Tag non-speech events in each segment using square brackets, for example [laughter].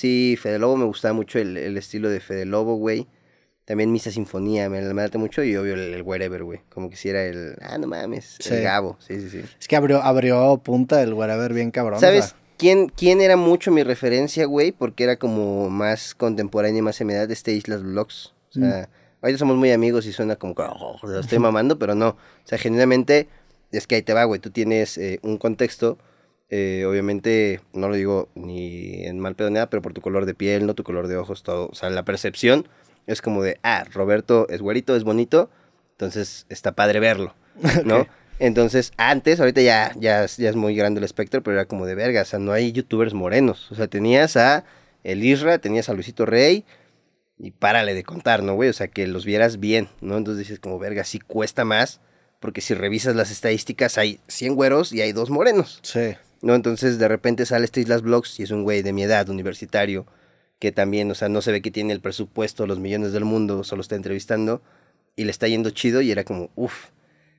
Sí, Fede Lobo me gustaba mucho el, estilo de Fede Lobo, güey. También Misa Sinfonía me, la mucho y obvio el, el Wherever, güey. Como que si era el, ah, no mames, el Gabo. Sí, sí, sí. Es que abrió, abrió punta el Wherever bien cabrón. ¿Sabes? ¿Quién, ¿Quién era mucho mi referencia, güey? Porque era como más contemporánea, más en mi edad, este Islas Vlogs. O sea, mm. ahorita somos muy amigos y suena como que oh, lo estoy [laughs] mamando, pero no. O sea, generalmente es que ahí te va, güey. Tú tienes eh, un contexto eh, obviamente, no lo digo ni en mal pedo nada, pero por tu color de piel, no tu color de ojos, todo. O sea, la percepción es como de, ah, Roberto es güerito, es bonito, entonces está padre verlo, [laughs] ¿no? Entonces, antes, ahorita ya, ya, ya es muy grande el espectro, pero era como de verga, o sea, no hay youtubers morenos. O sea, tenías a El Isra, tenías a Luisito Rey, y párale de contar, ¿no, güey? O sea, que los vieras bien, ¿no? Entonces dices, como verga, sí cuesta más, porque si revisas las estadísticas, hay 100 güeros y hay dos morenos. Sí. ¿no? Entonces de repente sale este Islas Blogs y es un güey de mi edad, universitario, que también, o sea, no se ve que tiene el presupuesto, los millones del mundo, solo está entrevistando y le está yendo chido y era como, uff,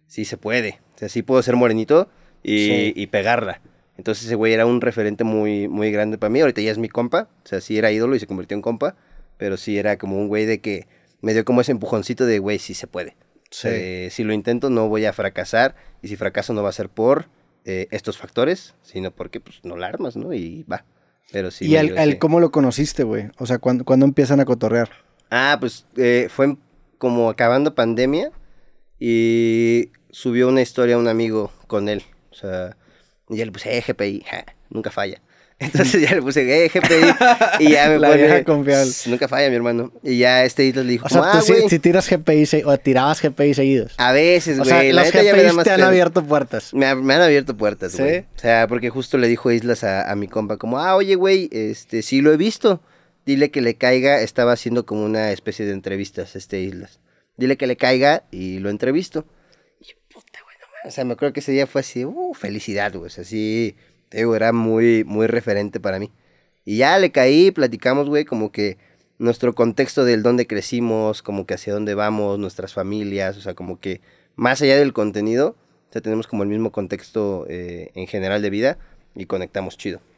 sí se puede, o sea, sí puedo ser morenito y, pegarla. Entonces ese güey era un referente muy, muy grande para mí, ahorita ya es mi compa, o sea, sí era ídolo y se convirtió en compa, pero sí era como un güey de que me dio como ese empujoncito de, güey, sí se puede. si lo intento no voy a fracasar y si fracaso no va a ser por eh, estos factores, sino porque pues no la armas, ¿no? Y va. Pero sí. ¿Y al, cómo lo conociste, güey? O sea, ¿cuándo, empiezan a cotorrear? Ah, pues eh, fue como acabando pandemia y subió una historia a un amigo con él. O sea, y él, pues, eh, GPI, nunca falla. Entonces ya le puse, eh, GPI. Y ya me [laughs] la vieja confiable. Nunca falla, mi hermano. Y ya este Islas le dijo, o sea, ah, tú si, tiras GPI o tirabas GPI seguidos. A veces, güey. O sea, los te han abierto puertas. Me, han abierto puertas, güey. ¿Sí? O sea, porque justo le dijo Islas a, mi compa, como, ah, oye, güey, este, sí lo he visto. Dile que le caiga. Estaba haciendo como una especie de entrevistas, este Islas. Dile que le caiga y lo entrevisto. Y puta, güey, nomás. O sea, me acuerdo que ese día fue así, uh, felicidad, güey. O sea, era muy, muy referente para mí. Y ya le caí, platicamos, güey, como que nuestro contexto del dónde crecimos, como que hacia dónde vamos, nuestras familias, o sea, como que más allá del contenido, o sea, tenemos como el mismo contexto eh, en general de vida y conectamos chido.